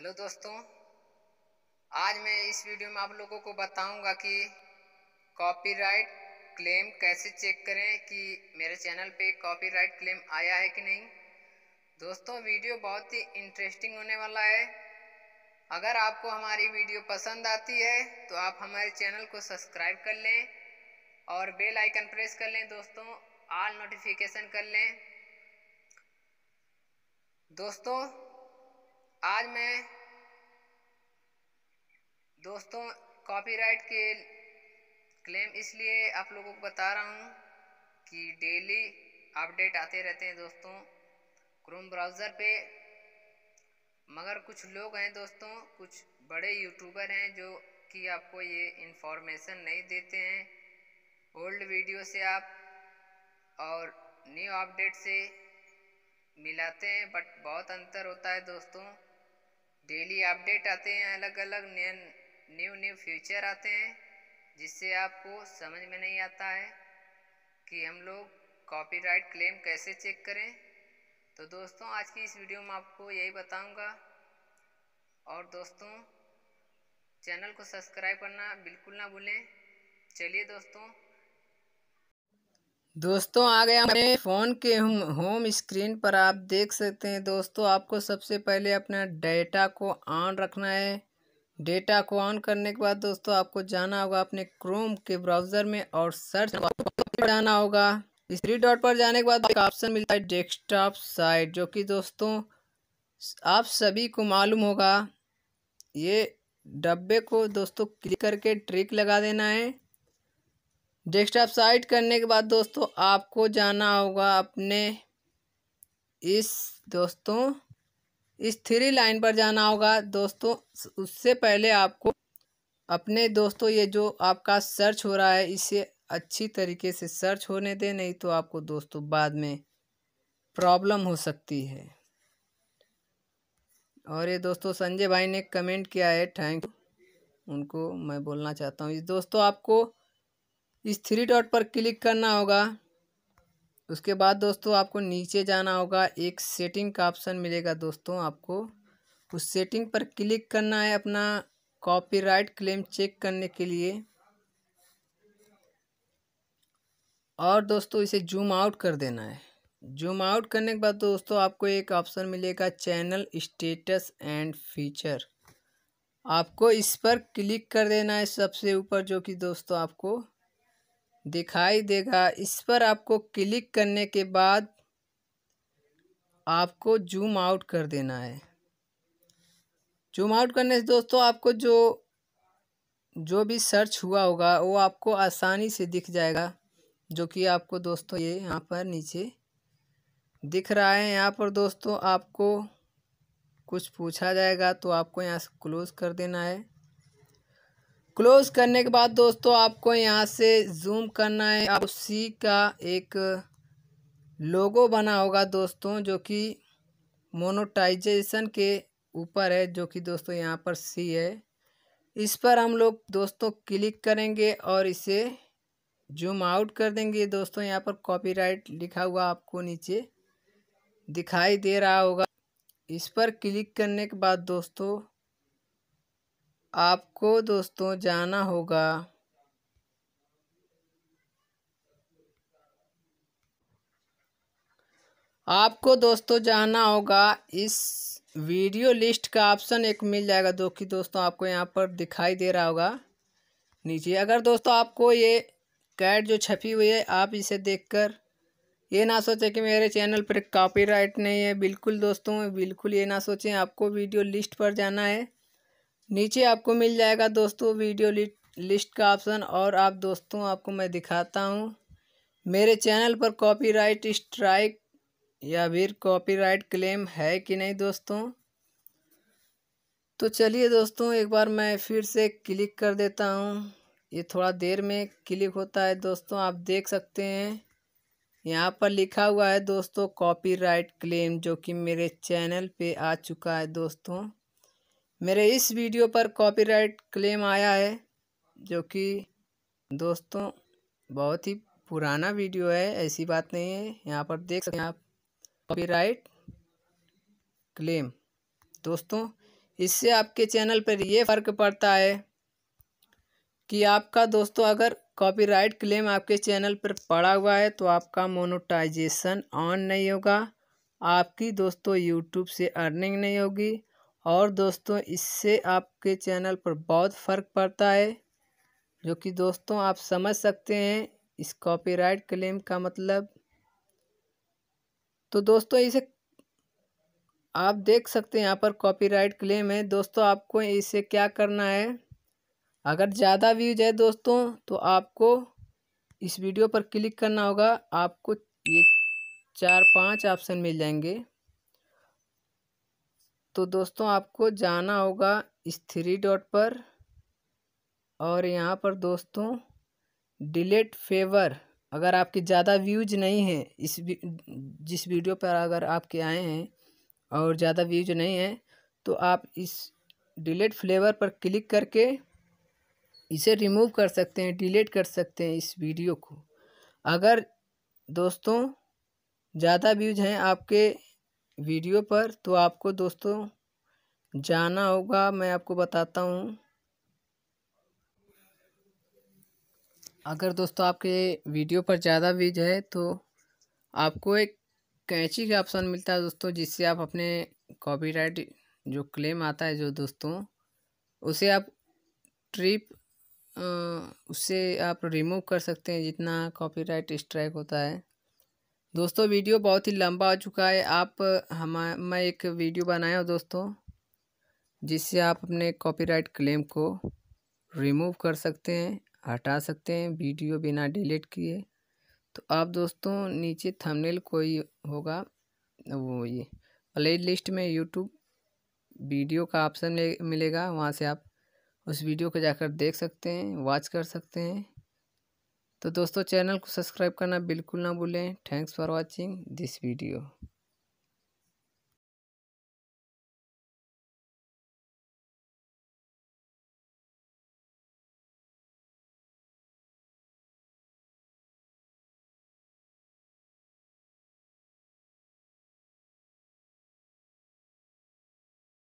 hello दोस्तों आज मैं इस वीडियो में आप लोगों को बताऊंगा कि कॉपीराइट क्लेम कैसे चेक करें कि मेरे चैनल पे कॉपीराइट क्लेम आया है कि नहीं दोस्तों वीडियो बहुत ही इंटरेस्टिंग होने वाला है अगर आपको हमारी वीडियो पसंद आती है तो आप हमारे चैनल को सब्सक्राइब कर लें और बेल आइकन प्रेस कर लें दोस्तों ऑल नोटिफिकेशन कर लें दोस्तों आज मैं दोस्तों कॉपीराइट के क्लेम इसलिए आप लोगों को बता रहा हूँ कि डेली अपडेट आते रहते हैं दोस्तों क्रोम ब्राउज़र पे मगर कुछ लोग हैं दोस्तों कुछ बड़े यूट्यूबर हैं जो कि आपको ये इन्फॉर्मेशन नहीं देते हैं ओल्ड वीडियो से आप और न्यू अपडेट से मिलाते हैं बट बहुत अंतर होता है दोस्तों डेली अपडेट आते हैं अलग अलग न्यू न्यू फ्यूचर आते हैं जिससे आपको समझ में नहीं आता है कि हम लोग कॉपीराइट क्लेम कैसे चेक करें तो दोस्तों आज की इस वीडियो में आपको यही बताऊंगा और दोस्तों चैनल को सब्सक्राइब करना बिल्कुल ना भूलें चलिए दोस्तों दोस्तों आ गया मैं फ़ोन के होम स्क्रीन पर आप देख सकते हैं दोस्तों आपको सबसे पहले अपना डेटा को ऑन रखना है डेटा को ऑन करने के बाद दोस्तों आपको जाना होगा अपने क्रोम के ब्राउज़र में और सर्च जाना होगा स्त्री डॉट पर जाने के बाद एक ऑप्शन मिलता है डेस्कटॉप साइट जो कि दोस्तों आप सभी को मालूम होगा ये डब्बे को दोस्तों क्लिक करके ट्रिक लगा देना है डेस्कटॉप साइट करने के बाद दोस्तों आपको जाना होगा अपने इस दोस्तों इस थ्री लाइन पर जाना होगा दोस्तों उससे पहले आपको अपने दोस्तों ये जो आपका सर्च हो रहा है इसे अच्छी तरीके से सर्च होने दें नहीं तो आपको दोस्तों बाद में प्रॉब्लम हो सकती है और ये दोस्तों संजय भाई ने कमेंट किया है थैंक उनको मैं बोलना चाहता हूँ दोस्तों आपको इस थ्री डॉट पर क्लिक करना होगा उसके बाद दोस्तों आपको नीचे जाना होगा एक सेटिंग का ऑप्शन मिलेगा दोस्तों आपको उस सेटिंग पर क्लिक करना है अपना कॉपीराइट क्लेम चेक करने के लिए और दोस्तों इसे जूम आउट कर देना है जूम आउट करने के बाद दोस्तों आपको एक ऑप्शन मिलेगा चैनल स्टेटस एंड फीचर आपको इस पर क्लिक कर देना है सबसे ऊपर जो कि दोस्तों आपको दिखाई देगा इस पर आपको क्लिक करने के बाद आपको जूम आउट कर देना है जूम आउट करने से दोस्तों आपको जो जो भी सर्च हुआ होगा वो आपको आसानी से दिख जाएगा जो कि आपको दोस्तों ये यहाँ पर नीचे दिख रहा है यहाँ पर दोस्तों आपको कुछ पूछा जाएगा तो आपको यहाँ से क्लोज़ कर देना है क्लोज़ करने के बाद दोस्तों आपको यहाँ से जूम करना है आप सी का एक लोगो बना होगा दोस्तों जो कि मोनोटाइजेशन के ऊपर है जो कि दोस्तों यहाँ पर सी है इस पर हम लोग दोस्तों क्लिक करेंगे और इसे जूम आउट कर देंगे दोस्तों यहाँ पर कॉपीराइट लिखा हुआ आपको नीचे दिखाई दे रहा होगा इस पर क्लिक करने के बाद दोस्तों आपको दोस्तों जाना होगा आपको दोस्तों जाना होगा इस वीडियो लिस्ट का ऑप्शन एक मिल जाएगा जो कि दोस्तों आपको यहाँ पर दिखाई दे रहा होगा नीचे अगर दोस्तों आपको ये कैट जो छपी हुई है आप इसे देखकर ये ना सोचें कि मेरे चैनल पर कॉपीराइट नहीं है बिल्कुल दोस्तों बिल्कुल ये ना सोचें आपको वीडियो लिस्ट पर जाना है नीचे आपको मिल जाएगा दोस्तों वीडियो लिस्ट का ऑप्शन और आप दोस्तों आपको मैं दिखाता हूँ मेरे चैनल पर कॉपीराइट स्ट्राइक या फिर कॉपीराइट क्लेम है कि नहीं दोस्तों तो चलिए दोस्तों एक बार मैं फिर से क्लिक कर देता हूँ ये थोड़ा देर में क्लिक होता है दोस्तों आप देख सकते हैं यहाँ पर लिखा हुआ है दोस्तों कॉपीराइट क्लेम जो कि मेरे चैनल पे आ चुका है दोस्तों मेरे इस वीडियो पर कॉपीराइट क्लेम आया है जो कि दोस्तों बहुत ही पुराना वीडियो है ऐसी बात नहीं है यहाँ पर देख सकते हैं आप कॉपीराइट क्लेम दोस्तों इससे आपके चैनल पर ये फ़र्क पड़ता है कि आपका दोस्तों अगर कॉपीराइट क्लेम आपके चैनल पर पड़ा हुआ है तो आपका मोनोटाइजेशन ऑन नहीं होगा आपकी दोस्तों यूट्यूब से अर्निंग नहीं होगी और दोस्तों इससे आपके चैनल पर बहुत फ़र्क पड़ता है जो कि दोस्तों आप समझ सकते हैं इस कॉपीराइट क्लेम का मतलब तो दोस्तों इसे आप देख सकते हैं यहाँ पर कॉपीराइट क्लेम है दोस्तों आपको इसे क्या करना है अगर ज़्यादा व्यूज है दोस्तों तो आपको इस वीडियो पर क्लिक करना होगा आपको ये चार पांच ऑप्शन मिल जाएंगे तो दोस्तों आपको जाना होगा इस थ्री डॉट पर और यहाँ पर दोस्तों डिलेट फेवर अगर आपके ज़्यादा व्यूज नहीं है इस जिस वीडियो पर अगर आपके आए हैं और ज़्यादा व्यूज नहीं है तो आप इस डिलेट फ्लेवर पर क्लिक करके इसे रिमूव कर सकते हैं डिलीट कर सकते हैं इस वीडियो को अगर दोस्तों ज़्यादा व्यूज हैं आपके वीडियो पर तो आपको दोस्तों जाना होगा मैं आपको बताता हूँ अगर दोस्तों आपके वीडियो पर ज़्यादा व्यूज है तो आपको एक कैंची का ऑप्शन मिलता है दोस्तों जिससे आप अपने कॉपीराइट जो क्लेम आता है जो दोस्तों उसे आप ट्रिप उससे आप रिमूव कर सकते हैं जितना कॉपीराइट स्ट्राइक होता है दोस्तों वीडियो बहुत ही लंबा हो चुका है आप हम मैं एक वीडियो बनाया हूँ दोस्तों जिससे आप अपने कॉपीराइट क्लेम को रिमूव कर सकते हैं हटा सकते हैं वीडियो बिना डिलीट किए तो आप दोस्तों नीचे थंबनेल कोई होगा वो ये प्ले लिस्ट में यूट्यूब वीडियो का ऑप्शन मिलेगा वहाँ से आप उस वीडियो को जाकर देख सकते हैं वॉच कर सकते हैं तो दोस्तों चैनल को सब्सक्राइब करना बिल्कुल ना भूलें thanks for watching this video